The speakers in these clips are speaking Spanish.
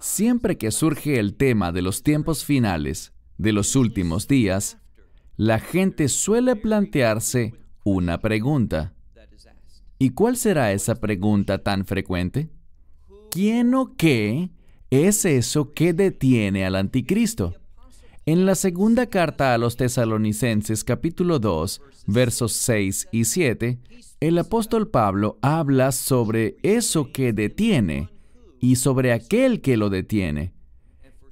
Siempre que surge el tema de los tiempos finales, de los últimos días, la gente suele plantearse una pregunta. ¿Y cuál será esa pregunta tan frecuente? ¿Quién o qué es eso que detiene al anticristo? En la segunda carta a los tesalonicenses capítulo 2, versos 6 y 7, el apóstol Pablo habla sobre eso que detiene y sobre aquel que lo detiene.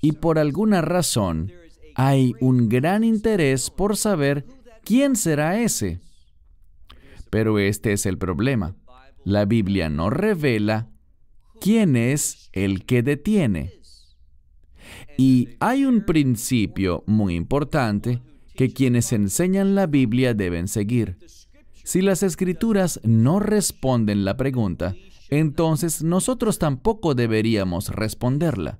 Y por alguna razón, hay un gran interés por saber quién será ese. Pero este es el problema. La Biblia no revela quién es el que detiene. Y hay un principio muy importante que quienes enseñan la Biblia deben seguir. Si las escrituras no responden la pregunta, entonces nosotros tampoco deberíamos responderla.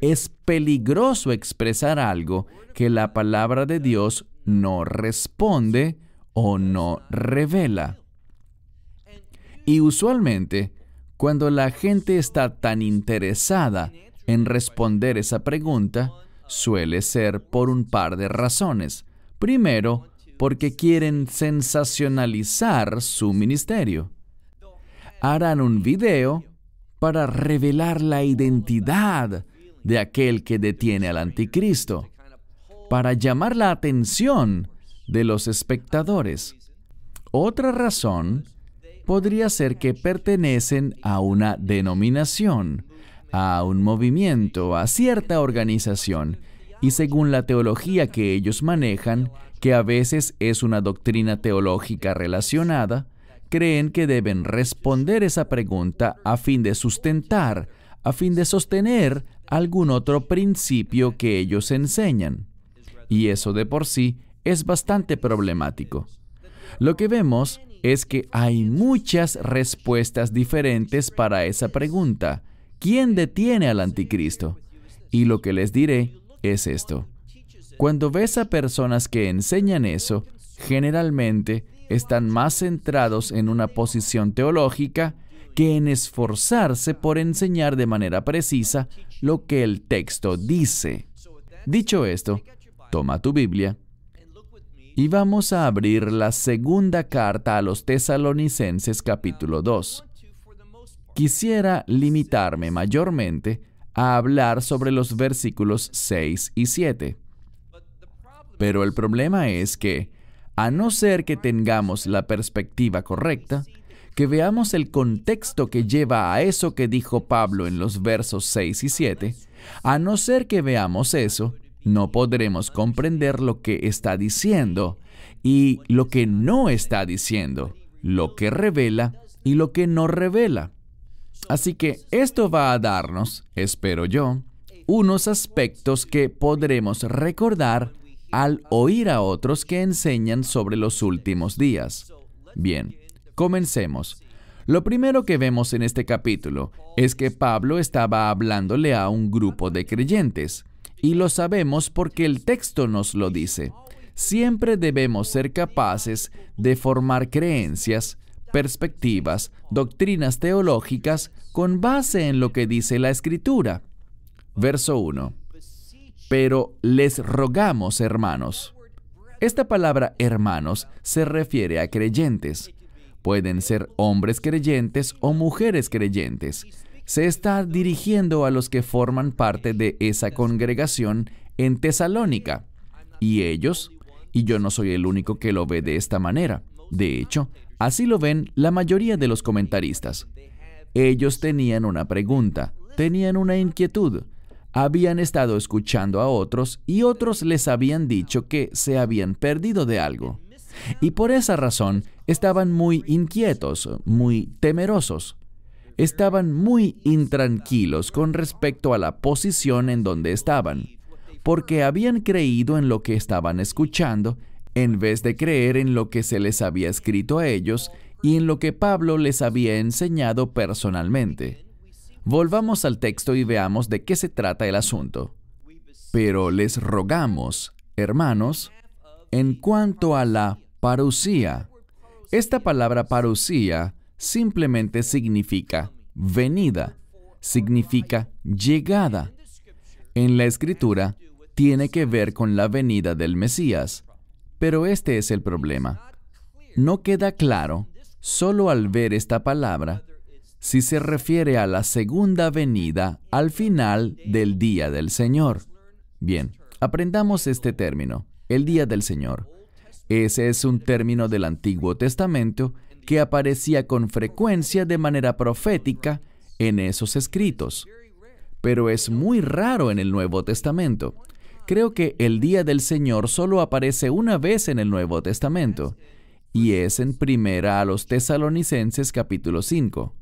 Es peligroso expresar algo que la palabra de Dios no responde o no revela. Y usualmente, cuando la gente está tan interesada en responder esa pregunta suele ser por un par de razones. Primero, porque quieren sensacionalizar su ministerio. Harán un video para revelar la identidad de aquel que detiene al anticristo, para llamar la atención de los espectadores. Otra razón podría ser que pertenecen a una denominación a un movimiento, a cierta organización, y según la teología que ellos manejan, que a veces es una doctrina teológica relacionada, creen que deben responder esa pregunta a fin de sustentar, a fin de sostener algún otro principio que ellos enseñan. Y eso de por sí es bastante problemático. Lo que vemos es que hay muchas respuestas diferentes para esa pregunta, ¿Quién detiene al anticristo? Y lo que les diré es esto. Cuando ves a personas que enseñan eso, generalmente están más centrados en una posición teológica que en esforzarse por enseñar de manera precisa lo que el texto dice. Dicho esto, toma tu Biblia y vamos a abrir la segunda carta a los tesalonicenses capítulo 2. Quisiera limitarme mayormente a hablar sobre los versículos 6 y 7. Pero el problema es que, a no ser que tengamos la perspectiva correcta, que veamos el contexto que lleva a eso que dijo Pablo en los versos 6 y 7, a no ser que veamos eso, no podremos comprender lo que está diciendo y lo que no está diciendo, lo que revela y lo que no revela. Así que esto va a darnos, espero yo, unos aspectos que podremos recordar al oír a otros que enseñan sobre los últimos días. Bien, comencemos. Lo primero que vemos en este capítulo es que Pablo estaba hablándole a un grupo de creyentes, y lo sabemos porque el texto nos lo dice. Siempre debemos ser capaces de formar creencias perspectivas, doctrinas teológicas con base en lo que dice la Escritura. Verso 1. Pero les rogamos, hermanos. Esta palabra hermanos se refiere a creyentes. Pueden ser hombres creyentes o mujeres creyentes. Se está dirigiendo a los que forman parte de esa congregación en Tesalónica. Y ellos, y yo no soy el único que lo ve de esta manera. De hecho, Así lo ven la mayoría de los comentaristas. Ellos tenían una pregunta, tenían una inquietud, habían estado escuchando a otros y otros les habían dicho que se habían perdido de algo. Y por esa razón estaban muy inquietos, muy temerosos. Estaban muy intranquilos con respecto a la posición en donde estaban, porque habían creído en lo que estaban escuchando en vez de creer en lo que se les había escrito a ellos y en lo que Pablo les había enseñado personalmente. Volvamos al texto y veamos de qué se trata el asunto. Pero les rogamos, hermanos, en cuanto a la parusía. Esta palabra parusía simplemente significa venida, significa llegada. En la escritura tiene que ver con la venida del Mesías, pero este es el problema. No queda claro, solo al ver esta palabra, si se refiere a la segunda venida al final del día del Señor. Bien, aprendamos este término, el día del Señor. Ese es un término del Antiguo Testamento que aparecía con frecuencia de manera profética en esos escritos, pero es muy raro en el Nuevo Testamento. Creo que el día del Señor solo aparece una vez en el Nuevo Testamento, y es en primera a los tesalonicenses capítulo 5.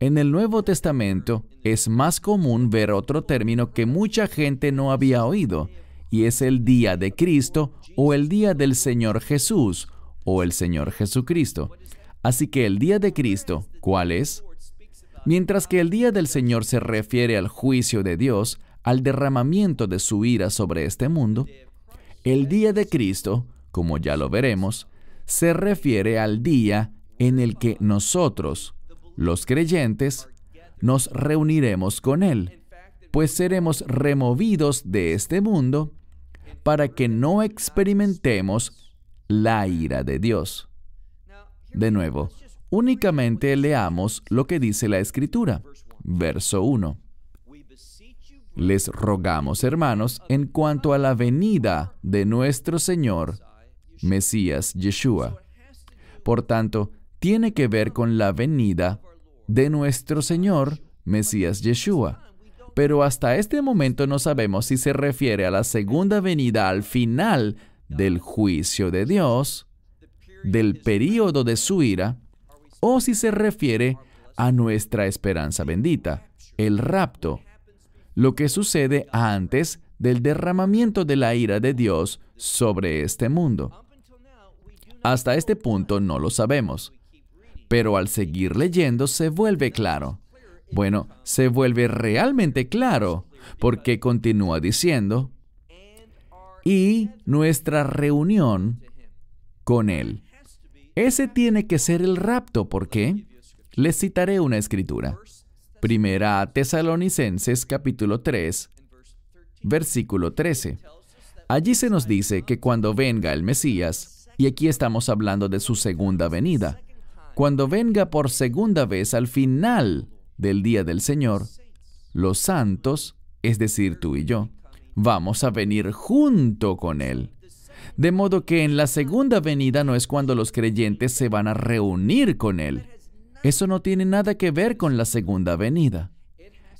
En el Nuevo Testamento es más común ver otro término que mucha gente no había oído, y es el día de Cristo o el día del Señor Jesús o el Señor Jesucristo. Así que el día de Cristo, ¿cuál es? Mientras que el día del Señor se refiere al juicio de Dios, al derramamiento de su ira sobre este mundo, el día de Cristo, como ya lo veremos, se refiere al día en el que nosotros, los creyentes, nos reuniremos con Él, pues seremos removidos de este mundo para que no experimentemos la ira de Dios. De nuevo, únicamente leamos lo que dice la Escritura, verso 1. Les rogamos, hermanos, en cuanto a la venida de nuestro Señor, Mesías Yeshua. Por tanto, tiene que ver con la venida de nuestro Señor, Mesías Yeshua. Pero hasta este momento no sabemos si se refiere a la segunda venida al final del juicio de Dios, del período de su ira, o si se refiere a nuestra esperanza bendita, el rapto, lo que sucede antes del derramamiento de la ira de Dios sobre este mundo. Hasta este punto no lo sabemos, pero al seguir leyendo se vuelve claro. Bueno, se vuelve realmente claro, porque continúa diciendo, y nuestra reunión con Él. Ese tiene que ser el rapto, ¿por qué? Les citaré una escritura. Primera Tesalonicenses capítulo 3, versículo 13. Allí se nos dice que cuando venga el Mesías, y aquí estamos hablando de su segunda venida, cuando venga por segunda vez al final del día del Señor, los santos, es decir, tú y yo, vamos a venir junto con Él. De modo que en la segunda venida no es cuando los creyentes se van a reunir con Él, eso no tiene nada que ver con la segunda venida.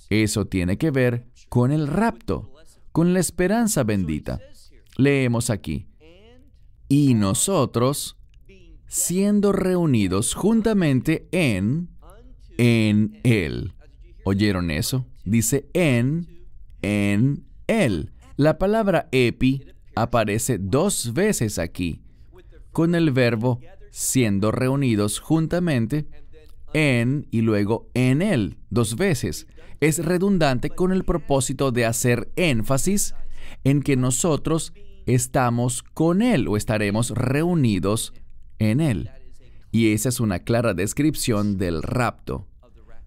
Eso tiene que ver con el rapto, con la esperanza bendita. Leemos aquí. Y nosotros, siendo reunidos juntamente en, en Él. ¿Oyeron eso? Dice en, en Él. La palabra epi aparece dos veces aquí, con el verbo siendo reunidos juntamente en y luego en él dos veces es redundante con el propósito de hacer énfasis en que nosotros estamos con Él o estaremos reunidos en Él. Y esa es una clara descripción del rapto,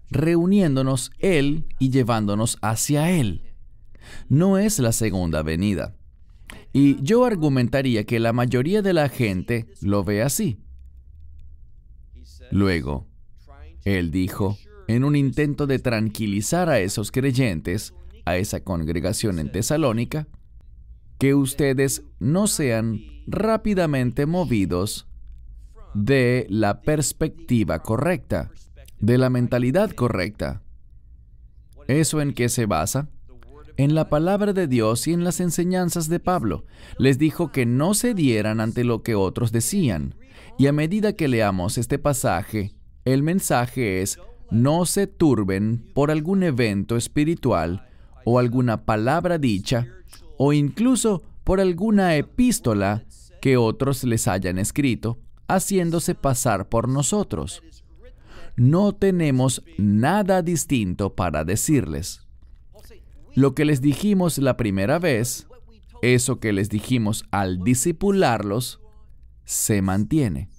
reuniéndonos Él y llevándonos hacia Él. No es la segunda venida. Y yo argumentaría que la mayoría de la gente lo ve así. Luego, él dijo, en un intento de tranquilizar a esos creyentes, a esa congregación en Tesalónica, que ustedes no sean rápidamente movidos de la perspectiva correcta, de la mentalidad correcta. ¿Eso en qué se basa? En la palabra de Dios y en las enseñanzas de Pablo. Les dijo que no se dieran ante lo que otros decían. Y a medida que leamos este pasaje, el mensaje es, no se turben por algún evento espiritual o alguna palabra dicha o incluso por alguna epístola que otros les hayan escrito, haciéndose pasar por nosotros. No tenemos nada distinto para decirles. Lo que les dijimos la primera vez, eso que les dijimos al discipularlos, se mantiene.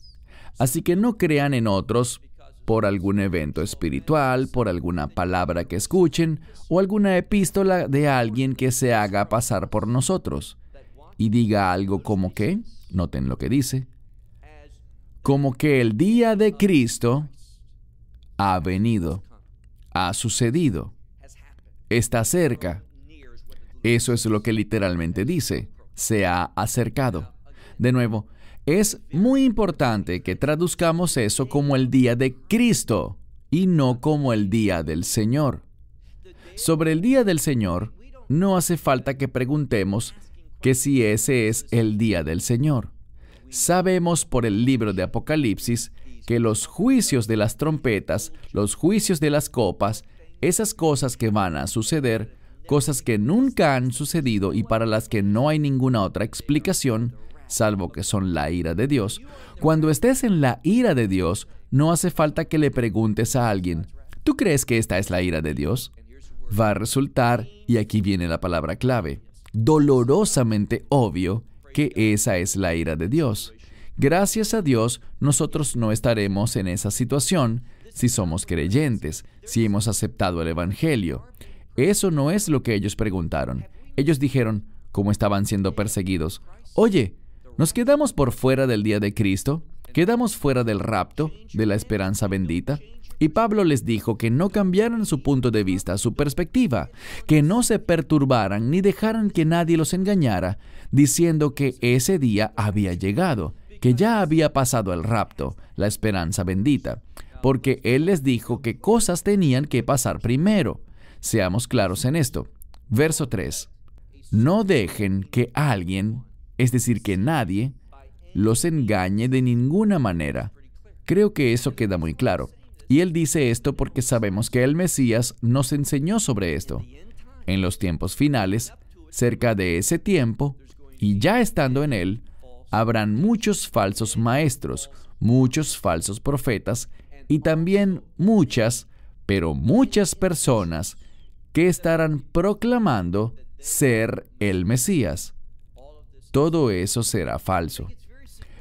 Así que no crean en otros por algún evento espiritual, por alguna palabra que escuchen o alguna epístola de alguien que se haga pasar por nosotros y diga algo como que, noten lo que dice, como que el día de Cristo ha venido, ha sucedido, está cerca. Eso es lo que literalmente dice, se ha acercado. De nuevo, es muy importante que traduzcamos eso como el día de Cristo y no como el día del Señor. Sobre el día del Señor, no hace falta que preguntemos que si ese es el día del Señor. Sabemos por el libro de Apocalipsis que los juicios de las trompetas, los juicios de las copas, esas cosas que van a suceder, cosas que nunca han sucedido y para las que no hay ninguna otra explicación, salvo que son la ira de Dios, cuando estés en la ira de Dios, no hace falta que le preguntes a alguien, ¿tú crees que esta es la ira de Dios? Va a resultar, y aquí viene la palabra clave, dolorosamente obvio que esa es la ira de Dios. Gracias a Dios, nosotros no estaremos en esa situación si somos creyentes, si hemos aceptado el Evangelio. Eso no es lo que ellos preguntaron. Ellos dijeron, cómo estaban siendo perseguidos, oye, ¿Nos quedamos por fuera del día de Cristo? ¿Quedamos fuera del rapto, de la esperanza bendita? Y Pablo les dijo que no cambiaran su punto de vista, su perspectiva, que no se perturbaran ni dejaran que nadie los engañara, diciendo que ese día había llegado, que ya había pasado el rapto, la esperanza bendita, porque él les dijo que cosas tenían que pasar primero. Seamos claros en esto. Verso 3. No dejen que alguien es decir, que nadie los engañe de ninguna manera. Creo que eso queda muy claro. Y él dice esto porque sabemos que el Mesías nos enseñó sobre esto. En los tiempos finales, cerca de ese tiempo, y ya estando en él, habrán muchos falsos maestros, muchos falsos profetas y también muchas, pero muchas personas que estarán proclamando ser el Mesías todo eso será falso.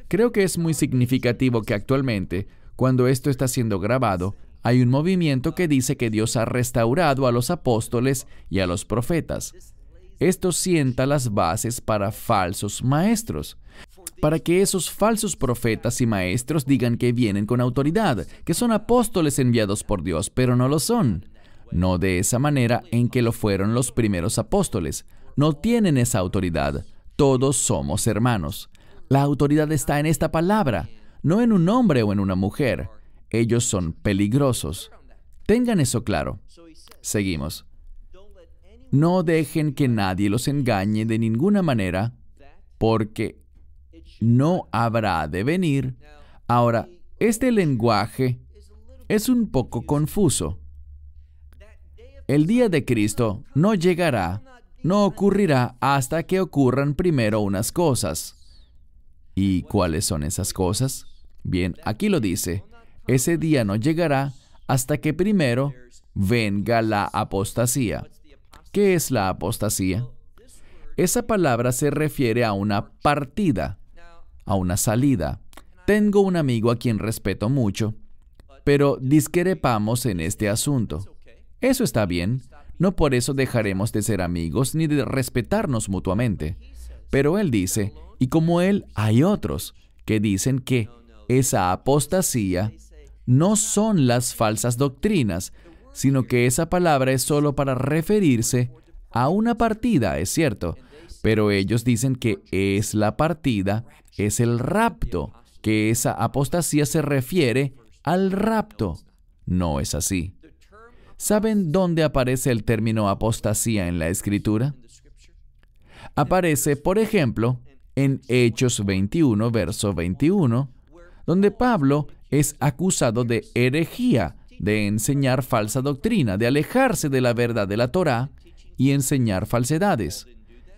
Creo que es muy significativo que actualmente, cuando esto está siendo grabado, hay un movimiento que dice que Dios ha restaurado a los apóstoles y a los profetas. Esto sienta las bases para falsos maestros, para que esos falsos profetas y maestros digan que vienen con autoridad, que son apóstoles enviados por Dios, pero no lo son. No de esa manera en que lo fueron los primeros apóstoles. No tienen esa autoridad. Todos somos hermanos. La autoridad está en esta palabra, no en un hombre o en una mujer. Ellos son peligrosos. Tengan eso claro. Seguimos. No dejen que nadie los engañe de ninguna manera, porque no habrá de venir. Ahora, este lenguaje es un poco confuso. El día de Cristo no llegará no ocurrirá hasta que ocurran primero unas cosas. ¿Y cuáles son esas cosas? Bien, aquí lo dice, ese día no llegará hasta que primero venga la apostasía. ¿Qué es la apostasía? Esa palabra se refiere a una partida, a una salida. Tengo un amigo a quien respeto mucho, pero discrepamos en este asunto. Eso está bien, no por eso dejaremos de ser amigos ni de respetarnos mutuamente. Pero él dice, y como él hay otros que dicen que esa apostasía no son las falsas doctrinas, sino que esa palabra es solo para referirse a una partida, es cierto, pero ellos dicen que es la partida, es el rapto, que esa apostasía se refiere al rapto. No es así. ¿Saben dónde aparece el término apostasía en la escritura? Aparece, por ejemplo, en Hechos 21, verso 21, donde Pablo es acusado de herejía, de enseñar falsa doctrina, de alejarse de la verdad de la Torá y enseñar falsedades.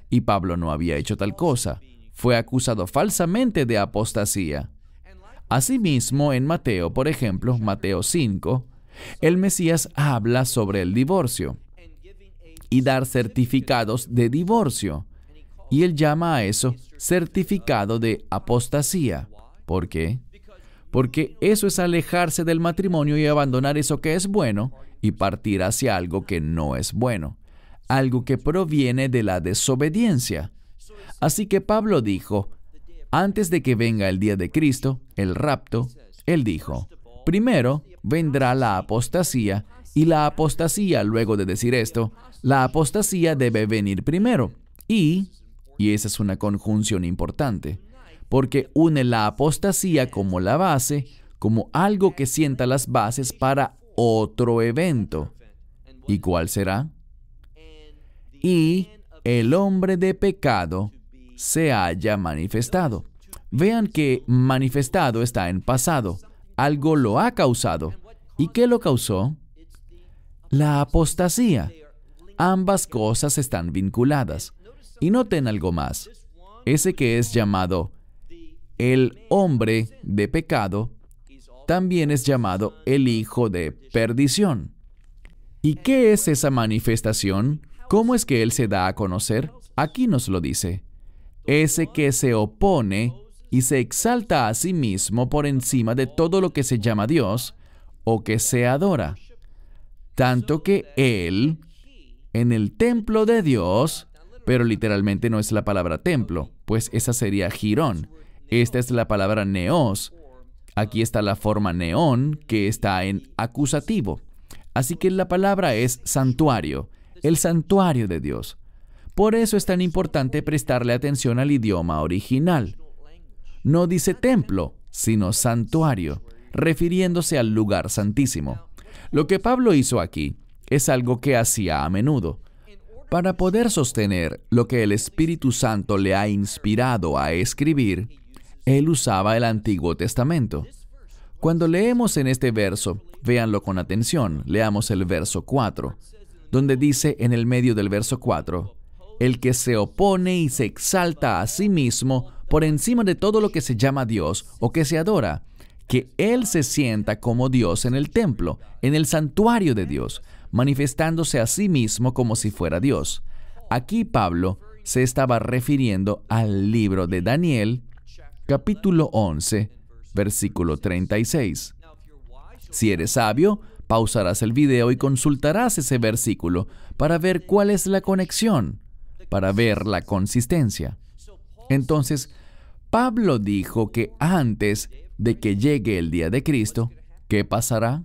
Y Pablo no había hecho tal cosa. Fue acusado falsamente de apostasía. Asimismo, en Mateo, por ejemplo, Mateo 5, el Mesías habla sobre el divorcio y dar certificados de divorcio. Y él llama a eso certificado de apostasía. ¿Por qué? Porque eso es alejarse del matrimonio y abandonar eso que es bueno y partir hacia algo que no es bueno, algo que proviene de la desobediencia. Así que Pablo dijo, antes de que venga el día de Cristo, el rapto, él dijo, Primero vendrá la apostasía, y la apostasía, luego de decir esto, la apostasía debe venir primero. Y, y esa es una conjunción importante, porque une la apostasía como la base, como algo que sienta las bases para otro evento. ¿Y cuál será? Y el hombre de pecado se haya manifestado. Vean que manifestado está en pasado algo lo ha causado. ¿Y qué lo causó? La apostasía. Ambas cosas están vinculadas. Y noten algo más. Ese que es llamado el hombre de pecado también es llamado el hijo de perdición. ¿Y qué es esa manifestación? ¿Cómo es que Él se da a conocer? Aquí nos lo dice. Ese que se opone y se exalta a sí mismo por encima de todo lo que se llama Dios o que se adora, tanto que Él, en el templo de Dios, pero literalmente no es la palabra templo, pues esa sería girón. Esta es la palabra neos. Aquí está la forma neón que está en acusativo. Así que la palabra es santuario, el santuario de Dios. Por eso es tan importante prestarle atención al idioma original no dice templo, sino santuario, refiriéndose al lugar santísimo. Lo que Pablo hizo aquí es algo que hacía a menudo. Para poder sostener lo que el Espíritu Santo le ha inspirado a escribir, él usaba el Antiguo Testamento. Cuando leemos en este verso, véanlo con atención, leamos el verso 4, donde dice en el medio del verso 4, el que se opone y se exalta a sí mismo por encima de todo lo que se llama Dios o que se adora, que Él se sienta como Dios en el templo, en el santuario de Dios, manifestándose a sí mismo como si fuera Dios. Aquí Pablo se estaba refiriendo al libro de Daniel, capítulo 11, versículo 36. Si eres sabio, pausarás el video y consultarás ese versículo para ver cuál es la conexión, para ver la consistencia. Entonces, Pablo dijo que antes de que llegue el día de Cristo, ¿qué pasará?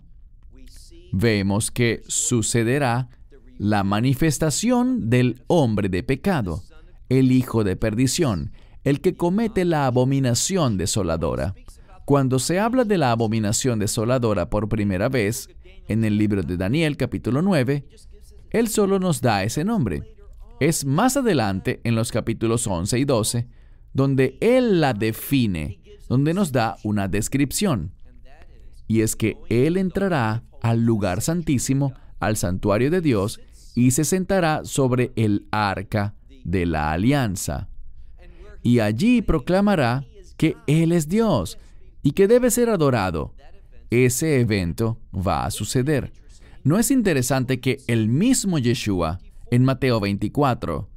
Vemos que sucederá la manifestación del hombre de pecado, el hijo de perdición, el que comete la abominación desoladora. Cuando se habla de la abominación desoladora por primera vez, en el libro de Daniel capítulo 9, él solo nos da ese nombre. Es más adelante, en los capítulos 11 y 12, donde Él la define, donde nos da una descripción. Y es que Él entrará al lugar santísimo, al santuario de Dios, y se sentará sobre el arca de la alianza. Y allí proclamará que Él es Dios y que debe ser adorado. Ese evento va a suceder. ¿No es interesante que el mismo Yeshua, en Mateo 24,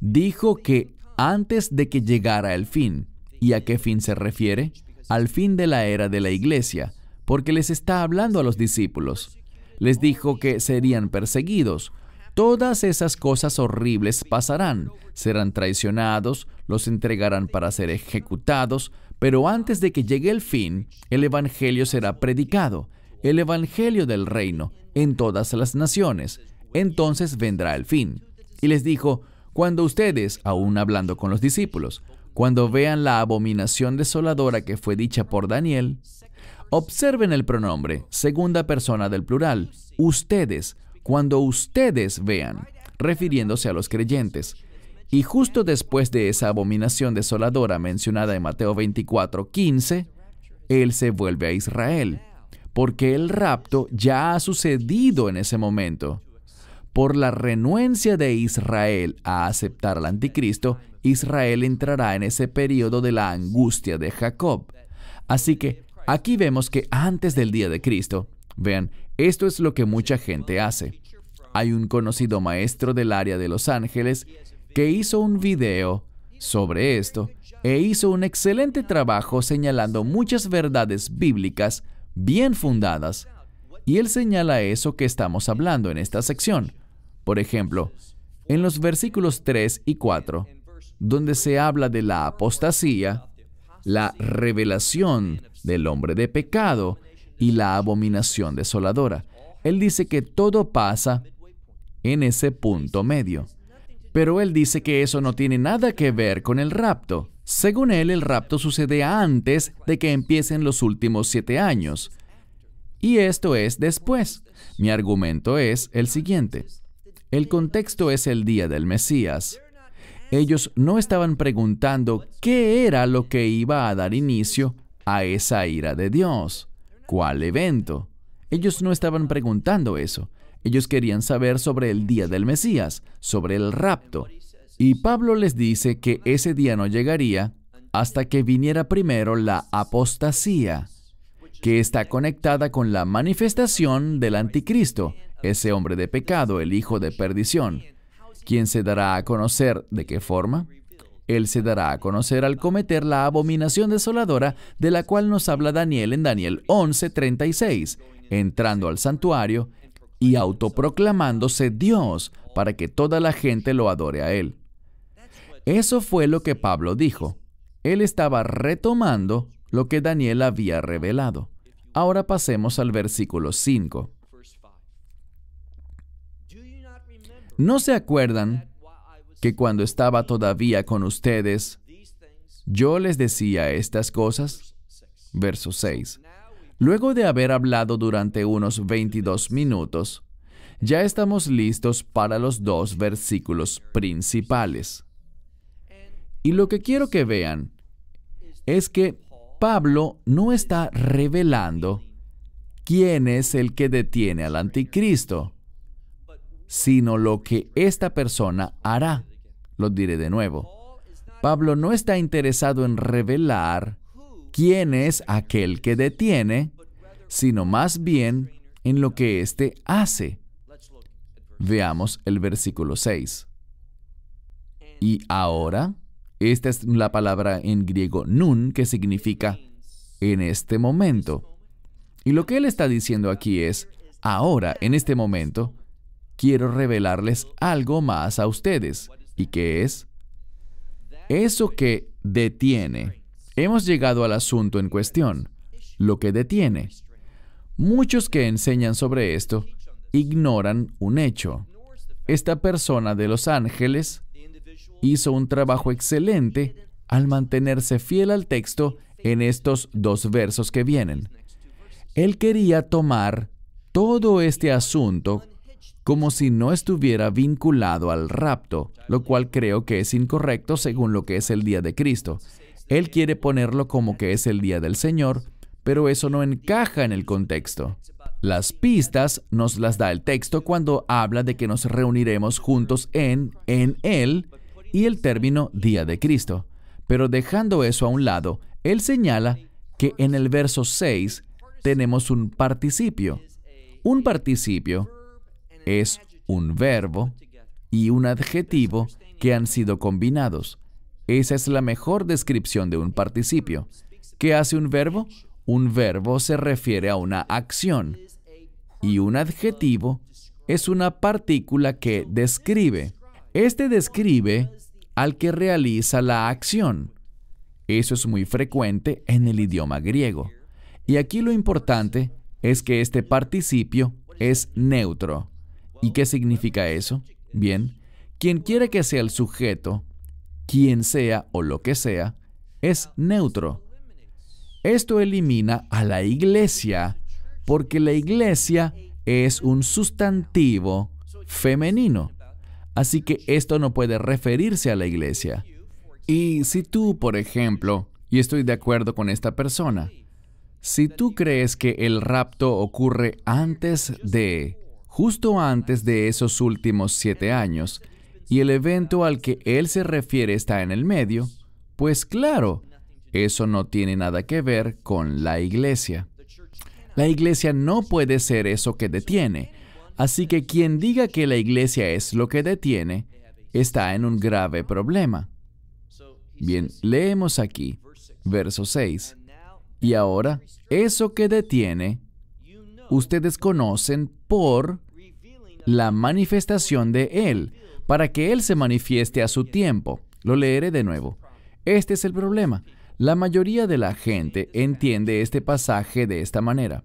dijo que antes de que llegara el fin. ¿Y a qué fin se refiere? Al fin de la era de la iglesia, porque les está hablando a los discípulos. Les dijo que serían perseguidos. Todas esas cosas horribles pasarán. Serán traicionados, los entregarán para ser ejecutados, pero antes de que llegue el fin, el Evangelio será predicado, el Evangelio del reino, en todas las naciones. Entonces vendrá el fin. Y les dijo, cuando ustedes, aún hablando con los discípulos, cuando vean la abominación desoladora que fue dicha por Daniel, observen el pronombre, segunda persona del plural, ustedes, cuando ustedes vean, refiriéndose a los creyentes. Y justo después de esa abominación desoladora mencionada en Mateo 24, 15, Él se vuelve a Israel, porque el rapto ya ha sucedido en ese momento. Por la renuencia de Israel a aceptar al anticristo, Israel entrará en ese periodo de la angustia de Jacob. Así que aquí vemos que antes del día de Cristo, vean, esto es lo que mucha gente hace. Hay un conocido maestro del área de Los Ángeles que hizo un video sobre esto e hizo un excelente trabajo señalando muchas verdades bíblicas bien fundadas. Y él señala eso que estamos hablando en esta sección. Por ejemplo, en los versículos 3 y 4, donde se habla de la apostasía, la revelación del hombre de pecado y la abominación desoladora. Él dice que todo pasa en ese punto medio. Pero él dice que eso no tiene nada que ver con el rapto. Según él, el rapto sucede antes de que empiecen los últimos siete años. Y esto es después. Mi argumento es el siguiente. El contexto es el día del Mesías. Ellos no estaban preguntando qué era lo que iba a dar inicio a esa ira de Dios, cuál evento. Ellos no estaban preguntando eso. Ellos querían saber sobre el día del Mesías, sobre el rapto. Y Pablo les dice que ese día no llegaría hasta que viniera primero la apostasía, que está conectada con la manifestación del anticristo, ese hombre de pecado, el hijo de perdición. ¿Quién se dará a conocer de qué forma? Él se dará a conocer al cometer la abominación desoladora de la cual nos habla Daniel en Daniel 11:36, entrando al santuario y autoproclamándose Dios para que toda la gente lo adore a Él. Eso fue lo que Pablo dijo. Él estaba retomando lo que Daniel había revelado. Ahora pasemos al versículo 5. ¿No se acuerdan que cuando estaba todavía con ustedes, yo les decía estas cosas? Verso 6. Luego de haber hablado durante unos 22 minutos, ya estamos listos para los dos versículos principales. Y lo que quiero que vean es que Pablo no está revelando quién es el que detiene al anticristo sino lo que esta persona hará. Lo diré de nuevo. Pablo no está interesado en revelar quién es aquel que detiene, sino más bien en lo que éste hace. Veamos el versículo 6. Y ahora, esta es la palabra en griego nun, que significa en este momento. Y lo que él está diciendo aquí es, ahora, en este momento, quiero revelarles algo más a ustedes, y qué es eso que detiene. Hemos llegado al asunto en cuestión, lo que detiene. Muchos que enseñan sobre esto ignoran un hecho. Esta persona de Los Ángeles hizo un trabajo excelente al mantenerse fiel al texto en estos dos versos que vienen. Él quería tomar todo este asunto como si no estuviera vinculado al rapto, lo cual creo que es incorrecto según lo que es el día de Cristo. Él quiere ponerlo como que es el día del Señor, pero eso no encaja en el contexto. Las pistas nos las da el texto cuando habla de que nos reuniremos juntos en, en Él y el término día de Cristo. Pero dejando eso a un lado, Él señala que en el verso 6 tenemos un participio. Un participio es un verbo y un adjetivo que han sido combinados. Esa es la mejor descripción de un participio. ¿Qué hace un verbo? Un verbo se refiere a una acción y un adjetivo es una partícula que describe. Este describe al que realiza la acción. Eso es muy frecuente en el idioma griego. Y aquí lo importante es que este participio es neutro. ¿Y qué significa eso? Bien, quien quiere que sea el sujeto, quien sea o lo que sea, es neutro. Esto elimina a la iglesia porque la iglesia es un sustantivo femenino. Así que esto no puede referirse a la iglesia. Y si tú, por ejemplo, y estoy de acuerdo con esta persona, si tú crees que el rapto ocurre antes de justo antes de esos últimos siete años, y el evento al que él se refiere está en el medio, pues claro, eso no tiene nada que ver con la iglesia. La iglesia no puede ser eso que detiene, así que quien diga que la iglesia es lo que detiene, está en un grave problema. Bien, leemos aquí, verso 6. Y ahora, eso que detiene, ustedes conocen por la manifestación de Él, para que Él se manifieste a su tiempo. Lo leeré de nuevo. Este es el problema. La mayoría de la gente entiende este pasaje de esta manera.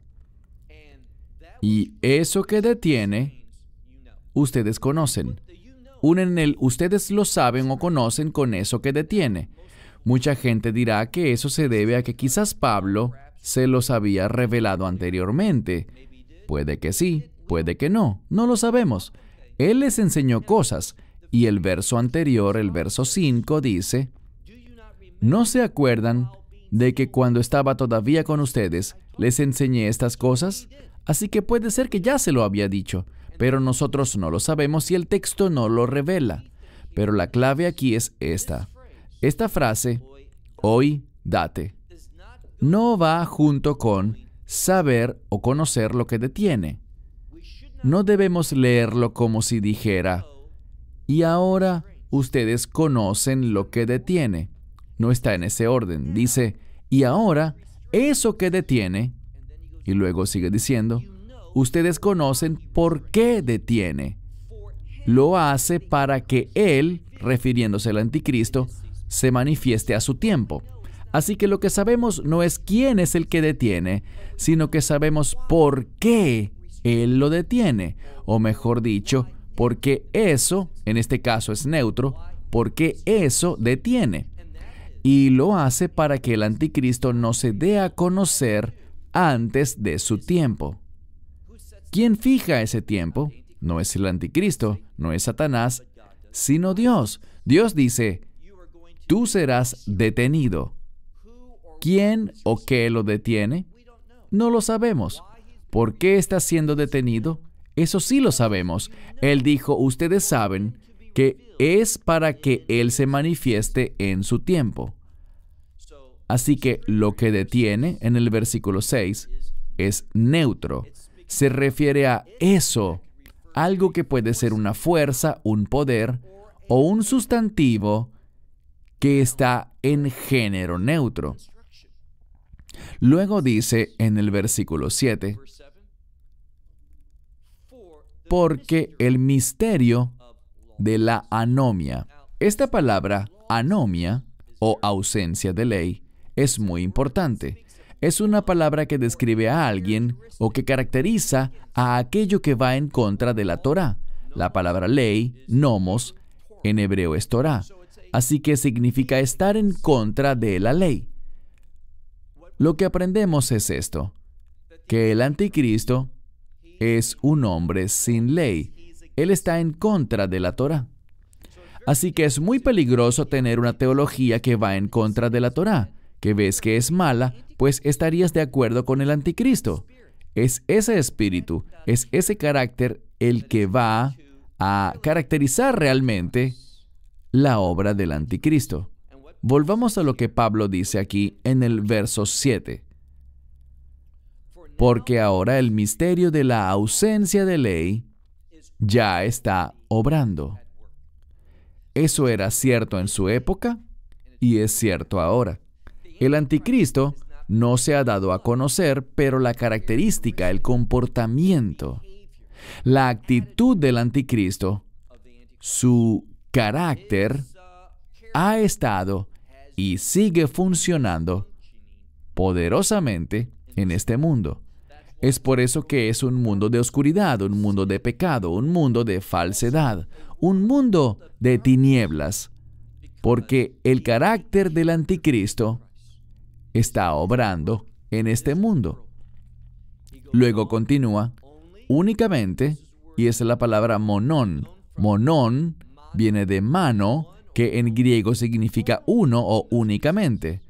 Y eso que detiene, ustedes conocen. Unen el ustedes lo saben o conocen con eso que detiene. Mucha gente dirá que eso se debe a que quizás Pablo se los había revelado anteriormente. Puede que sí, Puede que no, no lo sabemos. Él les enseñó cosas y el verso anterior, el verso 5, dice, ¿no se acuerdan de que cuando estaba todavía con ustedes les enseñé estas cosas? Así que puede ser que ya se lo había dicho, pero nosotros no lo sabemos y el texto no lo revela. Pero la clave aquí es esta. Esta frase, hoy date, no va junto con saber o conocer lo que detiene. No debemos leerlo como si dijera, y ahora ustedes conocen lo que detiene. No está en ese orden. Dice, y ahora eso que detiene, y luego sigue diciendo, ustedes conocen por qué detiene. Lo hace para que Él, refiriéndose al anticristo, se manifieste a su tiempo. Así que lo que sabemos no es quién es el que detiene, sino que sabemos por qué él lo detiene, o mejor dicho, porque eso, en este caso es neutro, porque eso detiene. Y lo hace para que el anticristo no se dé a conocer antes de su tiempo. ¿Quién fija ese tiempo? No es el anticristo, no es Satanás, sino Dios. Dios dice, tú serás detenido. ¿Quién o qué lo detiene? No lo sabemos. ¿Por qué está siendo detenido? Eso sí lo sabemos. Él dijo, ustedes saben que es para que Él se manifieste en su tiempo. Así que lo que detiene en el versículo 6 es neutro. Se refiere a eso, algo que puede ser una fuerza, un poder o un sustantivo que está en género neutro. Luego dice en el versículo 7, porque el misterio de la anomia. Esta palabra, anomia, o ausencia de ley, es muy importante. Es una palabra que describe a alguien o que caracteriza a aquello que va en contra de la Torá. La palabra ley, nomos, en hebreo es Torá. Así que significa estar en contra de la ley. Lo que aprendemos es esto, que el anticristo es un hombre sin ley. Él está en contra de la Torah. Así que es muy peligroso tener una teología que va en contra de la Torah, que ves que es mala, pues estarías de acuerdo con el anticristo. Es ese espíritu, es ese carácter el que va a caracterizar realmente la obra del anticristo. Volvamos a lo que Pablo dice aquí en el verso 7 porque ahora el misterio de la ausencia de ley ya está obrando. Eso era cierto en su época y es cierto ahora. El anticristo no se ha dado a conocer, pero la característica, el comportamiento, la actitud del anticristo, su carácter, ha estado y sigue funcionando poderosamente en este mundo. Es por eso que es un mundo de oscuridad, un mundo de pecado, un mundo de falsedad, un mundo de tinieblas, porque el carácter del anticristo está obrando en este mundo. Luego continúa, únicamente, y es la palabra monón. Monón viene de mano, que en griego significa uno o únicamente.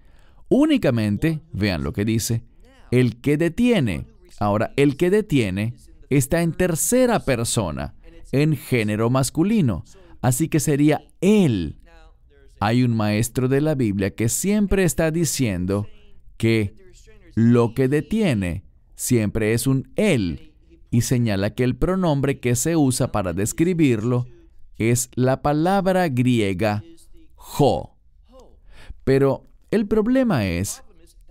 Únicamente, vean lo que dice, el que detiene Ahora, el que detiene está en tercera persona, en género masculino, así que sería él. Hay un maestro de la Biblia que siempre está diciendo que lo que detiene siempre es un él y señala que el pronombre que se usa para describirlo es la palabra griega jo. Pero el problema es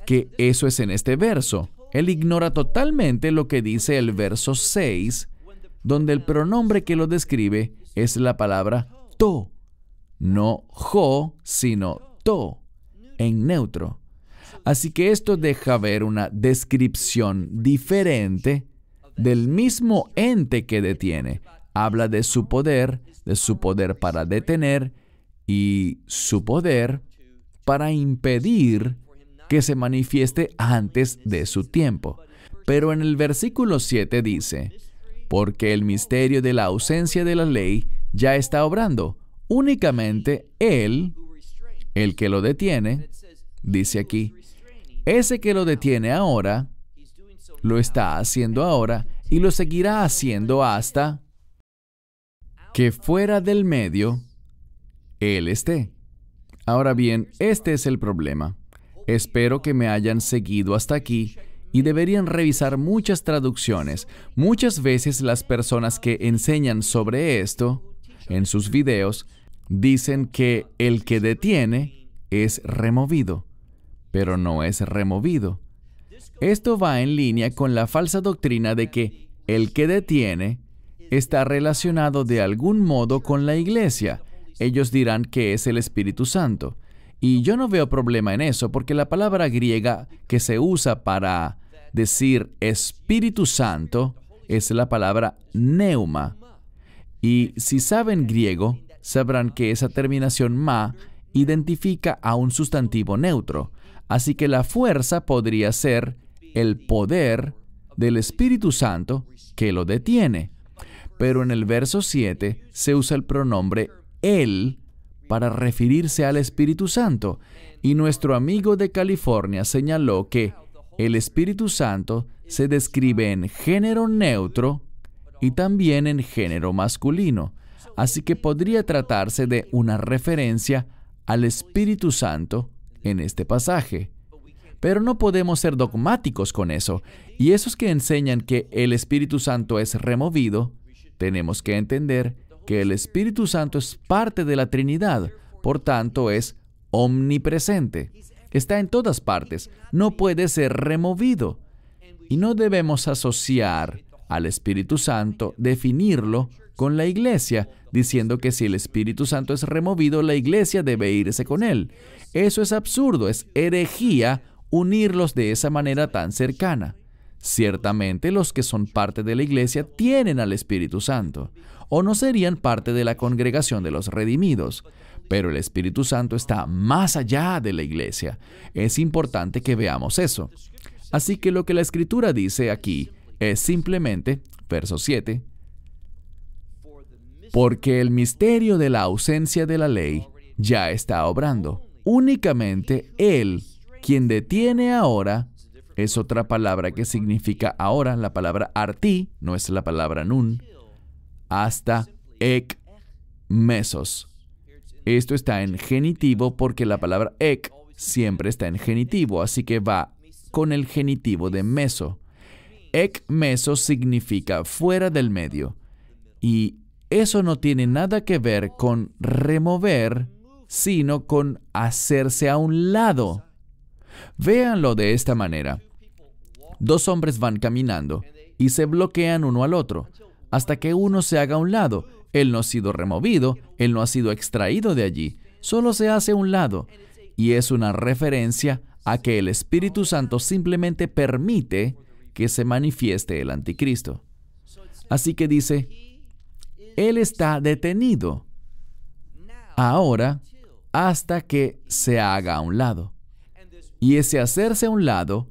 que eso es en este verso. Él ignora totalmente lo que dice el verso 6, donde el pronombre que lo describe es la palabra to, no jo, sino to, en neutro. Así que esto deja ver una descripción diferente del mismo ente que detiene. Habla de su poder, de su poder para detener y su poder para impedir que se manifieste antes de su tiempo. Pero en el versículo 7 dice, porque el misterio de la ausencia de la ley ya está obrando, únicamente Él, el que lo detiene, dice aquí, ese que lo detiene ahora, lo está haciendo ahora y lo seguirá haciendo hasta que fuera del medio Él esté. Ahora bien, este es el problema. Espero que me hayan seguido hasta aquí y deberían revisar muchas traducciones. Muchas veces las personas que enseñan sobre esto en sus videos dicen que el que detiene es removido, pero no es removido. Esto va en línea con la falsa doctrina de que el que detiene está relacionado de algún modo con la iglesia. Ellos dirán que es el Espíritu Santo. Y yo no veo problema en eso, porque la palabra griega que se usa para decir Espíritu Santo es la palabra neuma. Y si saben griego, sabrán que esa terminación ma identifica a un sustantivo neutro. Así que la fuerza podría ser el poder del Espíritu Santo que lo detiene. Pero en el verso 7 se usa el pronombre él para referirse al Espíritu Santo, y nuestro amigo de California señaló que el Espíritu Santo se describe en género neutro y también en género masculino, así que podría tratarse de una referencia al Espíritu Santo en este pasaje. Pero no podemos ser dogmáticos con eso, y esos que enseñan que el Espíritu Santo es removido, tenemos que entender que el Espíritu Santo es parte de la Trinidad, por tanto es omnipresente. Está en todas partes, no puede ser removido. Y no debemos asociar al Espíritu Santo, definirlo con la iglesia, diciendo que si el Espíritu Santo es removido, la iglesia debe irse con él. Eso es absurdo, es herejía unirlos de esa manera tan cercana. Ciertamente los que son parte de la iglesia tienen al Espíritu Santo o no serían parte de la congregación de los redimidos. Pero el Espíritu Santo está más allá de la iglesia. Es importante que veamos eso. Así que lo que la escritura dice aquí es simplemente, verso 7, porque el misterio de la ausencia de la ley ya está obrando. Únicamente Él, quien detiene ahora, es otra palabra que significa ahora, la palabra arti no es la palabra nun, hasta ek mesos. Esto está en genitivo porque la palabra ek siempre está en genitivo, así que va con el genitivo de meso. Ek meso significa fuera del medio. Y eso no tiene nada que ver con remover, sino con hacerse a un lado. Véanlo de esta manera. Dos hombres van caminando y se bloquean uno al otro hasta que uno se haga a un lado. Él no ha sido removido, él no ha sido extraído de allí, solo se hace a un lado. Y es una referencia a que el Espíritu Santo simplemente permite que se manifieste el anticristo. Así que dice, Él está detenido ahora hasta que se haga a un lado. Y ese hacerse a un lado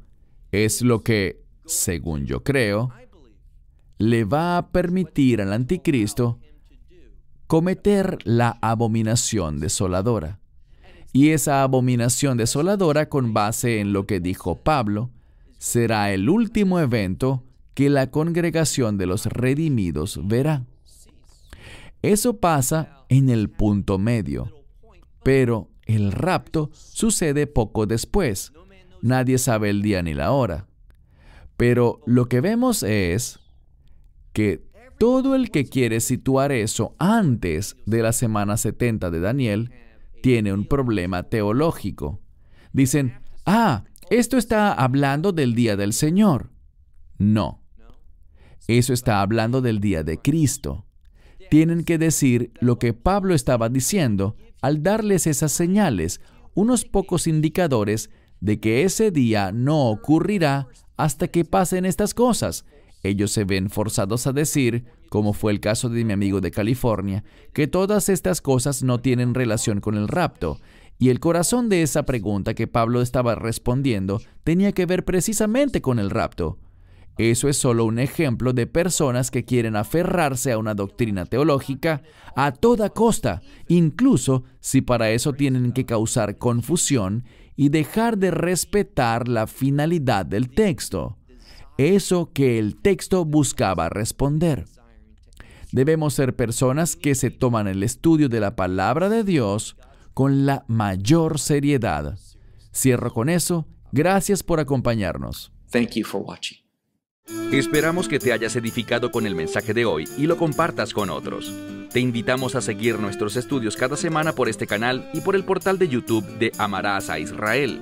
es lo que, según yo creo, le va a permitir al anticristo cometer la abominación desoladora. Y esa abominación desoladora, con base en lo que dijo Pablo, será el último evento que la congregación de los redimidos verá. Eso pasa en el punto medio, pero el rapto sucede poco después. Nadie sabe el día ni la hora. Pero lo que vemos es que todo el que quiere situar eso antes de la semana 70 de Daniel tiene un problema teológico. Dicen, ah, esto está hablando del día del Señor. No. Eso está hablando del día de Cristo. Tienen que decir lo que Pablo estaba diciendo al darles esas señales, unos pocos indicadores de que ese día no ocurrirá hasta que pasen estas cosas ellos se ven forzados a decir, como fue el caso de mi amigo de California, que todas estas cosas no tienen relación con el rapto, y el corazón de esa pregunta que Pablo estaba respondiendo tenía que ver precisamente con el rapto. Eso es solo un ejemplo de personas que quieren aferrarse a una doctrina teológica a toda costa, incluso si para eso tienen que causar confusión y dejar de respetar la finalidad del texto eso que el texto buscaba responder. Debemos ser personas que se toman el estudio de la palabra de Dios con la mayor seriedad. Cierro con eso. Gracias por acompañarnos. Thank for watching. Esperamos que te hayas edificado con el mensaje de hoy y lo compartas con otros. Te invitamos a seguir nuestros estudios cada semana por este canal y por el portal de YouTube de Amarás a Israel.